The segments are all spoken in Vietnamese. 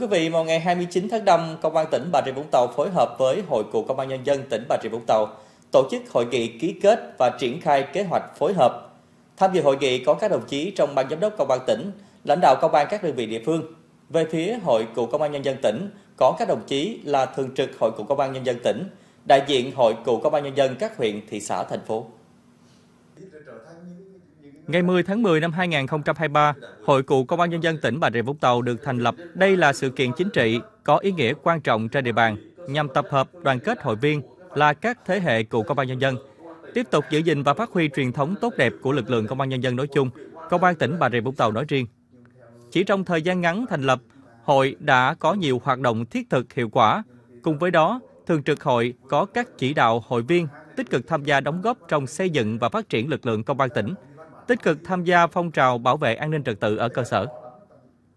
Quý vị, vào ngày 29 tháng 5, Công an tỉnh Bà Rịa Vũng Tàu phối hợp với Hội cựu Công an Nhân dân tỉnh Bà Rịa Vũng Tàu tổ chức hội nghị ký kết và triển khai kế hoạch phối hợp. Tham dự hội nghị có các đồng chí trong Ban Giám đốc Công an tỉnh, lãnh đạo Công an các đơn vị địa phương. Về phía Hội cựu Công an Nhân dân tỉnh có các đồng chí là Thường trực Hội cựu Công an Nhân dân tỉnh, đại diện Hội cựu Công an Nhân dân các huyện, thị xã, thành phố. Ngày 10 tháng 10 năm 2023, Hội cựu Công an Nhân dân tỉnh Bà Rịa Vũng Tàu được thành lập. Đây là sự kiện chính trị có ý nghĩa quan trọng trên địa bàn nhằm tập hợp đoàn kết hội viên là các thế hệ cựu Công an Nhân dân, tiếp tục giữ gìn và phát huy truyền thống tốt đẹp của lực lượng Công an Nhân dân nói chung, Công an tỉnh Bà Rịa Vũng Tàu nói riêng. Chỉ trong thời gian ngắn thành lập, hội đã có nhiều hoạt động thiết thực hiệu quả. Cùng với đó, Thường trực hội có các chỉ đạo hội viên tích cực tham gia đóng góp trong xây dựng và phát triển lực lượng công an tỉnh, tích cực tham gia phong trào bảo vệ an ninh trật tự ở cơ sở.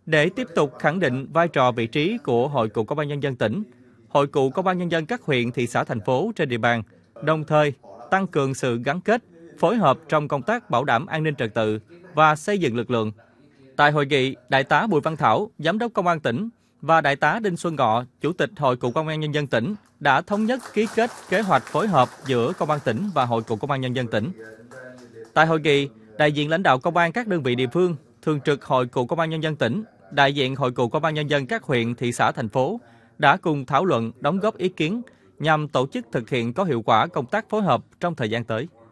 Để tiếp tục khẳng định vai trò vị trí của Hội Cựu Công an Nhân dân tỉnh, Hội Cựu Công an Nhân dân các huyện, thị xã, thành phố trên địa bàn, đồng thời tăng cường sự gắn kết, phối hợp trong công tác bảo đảm an ninh trật tự và xây dựng lực lượng. Tại hội nghị, Đại tá Bùi Văn Thảo, Giám đốc Công an tỉnh và Đại tá Đinh Xuân Ngọ, Chủ tịch Hội Cựu Công an Nhân dân tỉnh đã thống nhất ký kết kế hoạch phối hợp giữa Công an tỉnh và Hội Cựu Công an Nhân dân tỉnh. Tại hội nghị, đại diện lãnh đạo công an các đơn vị địa phương, thường trực Hội Cựu Công an Nhân dân tỉnh, đại diện Hội Cựu Công an Nhân dân các huyện, thị xã, thành phố đã cùng thảo luận, đóng góp ý kiến nhằm tổ chức thực hiện có hiệu quả công tác phối hợp trong thời gian tới.